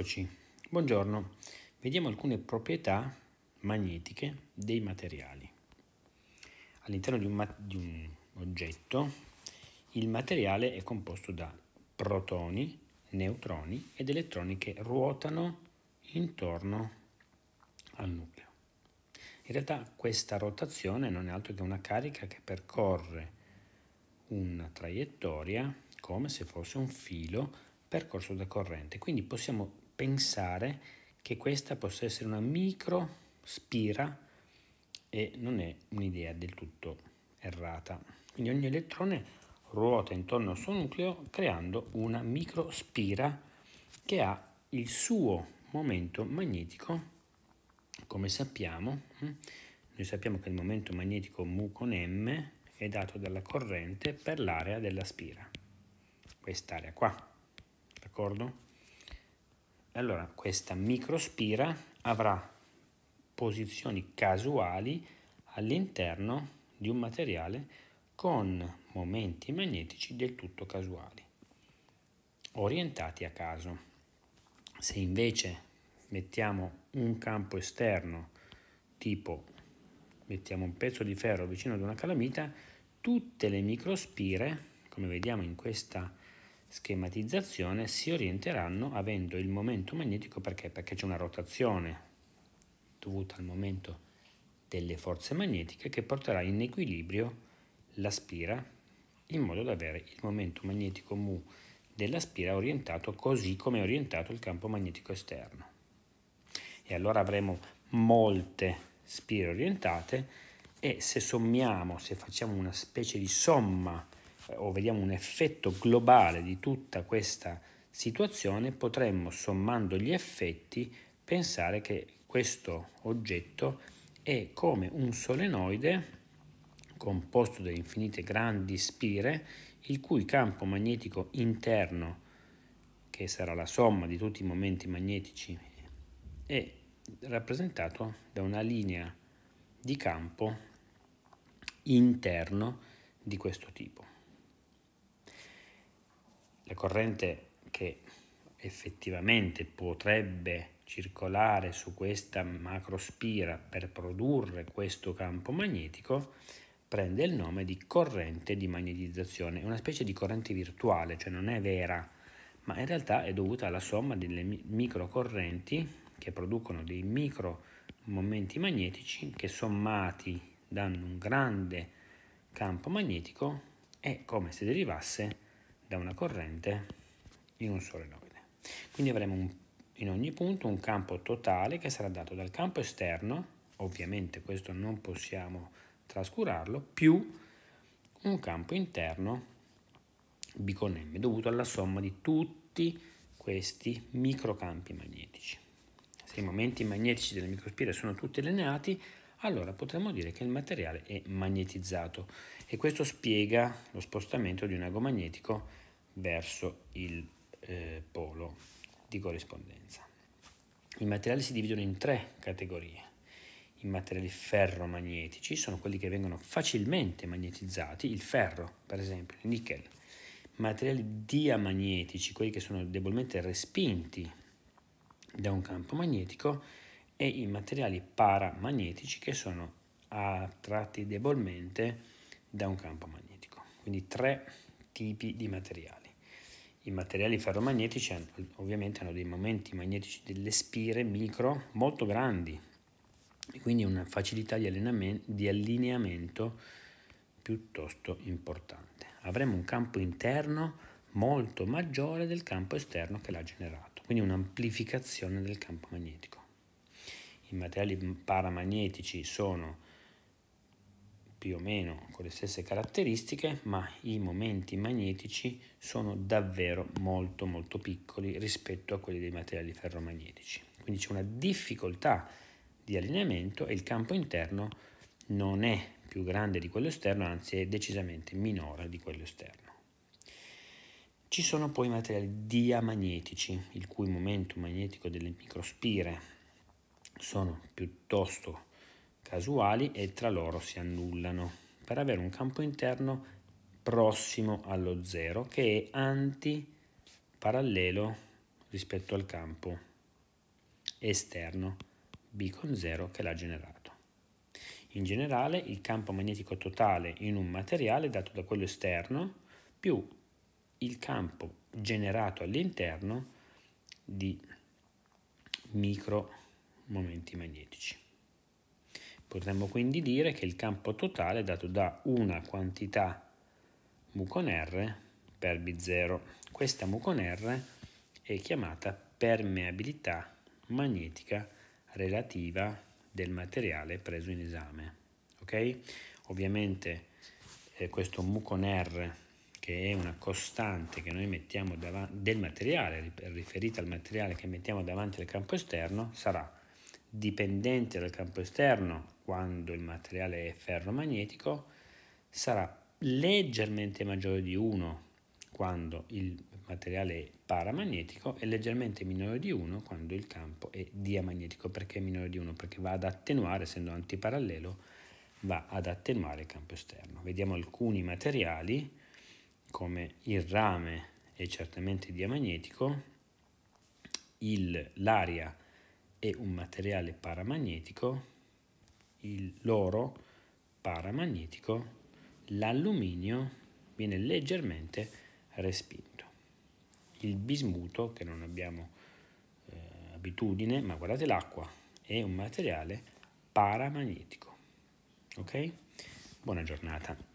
Eccoci. Buongiorno. Vediamo alcune proprietà magnetiche dei materiali. All'interno di ma di un oggetto il materiale è composto da protoni, neutroni ed elettroni che ruotano intorno al nucleo. In realtà questa rotazione non è altro che una carica che percorre una traiettoria come se fosse un filo percorso da corrente, quindi possiamo pensare che questa possa essere una micro spira e non è un'idea del tutto errata. Quindi ogni elettrone ruota intorno al suo nucleo creando una microspira che ha il suo momento magnetico, come sappiamo, hm? noi sappiamo che il momento magnetico mu con m è dato dalla corrente per l'area della spira, quest'area qua, d'accordo? allora questa microspira avrà posizioni casuali all'interno di un materiale con momenti magnetici del tutto casuali, orientati a caso. Se invece mettiamo un campo esterno, tipo mettiamo un pezzo di ferro vicino ad una calamita, tutte le microspire, come vediamo in questa schematizzazione si orienteranno avendo il momento magnetico perché? Perché c'è una rotazione dovuta al momento delle forze magnetiche che porterà in equilibrio la spira in modo da avere il momento magnetico mu della spira orientato così come è orientato il campo magnetico esterno. E allora avremo molte spire orientate e se sommiamo, se facciamo una specie di somma o vediamo un effetto globale di tutta questa situazione, potremmo, sommando gli effetti, pensare che questo oggetto è come un solenoide composto da infinite grandi spire, il cui campo magnetico interno, che sarà la somma di tutti i momenti magnetici, è rappresentato da una linea di campo interno di questo tipo la corrente che effettivamente potrebbe circolare su questa macrospira per produrre questo campo magnetico prende il nome di corrente di magnetizzazione, è una specie di corrente virtuale, cioè non è vera, ma in realtà è dovuta alla somma delle microcorrenti che producono dei micro momenti magnetici che sommati danno un grande campo magnetico, è come se derivasse da una corrente in un solenoide. Quindi avremo un, in ogni punto un campo totale che sarà dato dal campo esterno, ovviamente questo non possiamo trascurarlo, più un campo interno B con M, dovuto alla somma di tutti questi microcampi magnetici. Se i momenti magnetici della microspira sono tutti allineati, allora potremmo dire che il materiale è magnetizzato e questo spiega lo spostamento di un ago magnetico verso il eh, polo di corrispondenza. I materiali si dividono in tre categorie. I materiali ferromagnetici sono quelli che vengono facilmente magnetizzati, il ferro per esempio, il nickel. Materiali diamagnetici, quelli che sono debolmente respinti da un campo magnetico, e i materiali paramagnetici che sono attratti debolmente da un campo magnetico. Quindi tre tipi di materiali. I materiali ferromagnetici ovviamente hanno dei momenti magnetici delle spire micro molto grandi e quindi una facilità di, di allineamento piuttosto importante. Avremo un campo interno molto maggiore del campo esterno che l'ha generato, quindi un'amplificazione del campo magnetico i materiali paramagnetici sono più o meno con le stesse caratteristiche, ma i momenti magnetici sono davvero molto molto piccoli rispetto a quelli dei materiali ferromagnetici. Quindi c'è una difficoltà di allineamento e il campo interno non è più grande di quello esterno, anzi è decisamente minore di quello esterno. Ci sono poi i materiali diamagnetici, il cui momento magnetico delle microspire sono piuttosto casuali e tra loro si annullano per avere un campo interno prossimo allo zero che è antiparallelo rispetto al campo esterno B con 0 che l'ha generato. In generale il campo magnetico totale in un materiale è dato da quello esterno più il campo generato all'interno di micro momenti magnetici. Potremmo quindi dire che il campo totale è dato da una quantità mu con R per B0. Questa mu con R è chiamata permeabilità magnetica relativa del materiale preso in esame. Ok? Ovviamente eh, questo mu con R che è una costante che noi mettiamo del materiale, riferita al materiale che mettiamo davanti al campo esterno, sarà dipendente dal campo esterno quando il materiale è ferromagnetico sarà leggermente maggiore di 1 quando il materiale è paramagnetico e leggermente minore di 1 quando il campo è diamagnetico. Perché minore di 1? Perché va ad attenuare, essendo antiparallelo, va ad attenuare il campo esterno. Vediamo alcuni materiali come il rame è certamente diamagnetico, il, l'aria è un materiale paramagnetico, l'oro paramagnetico, l'alluminio viene leggermente respinto. Il bismuto, che non abbiamo eh, abitudine, ma guardate l'acqua, è un materiale paramagnetico. Ok? Buona giornata.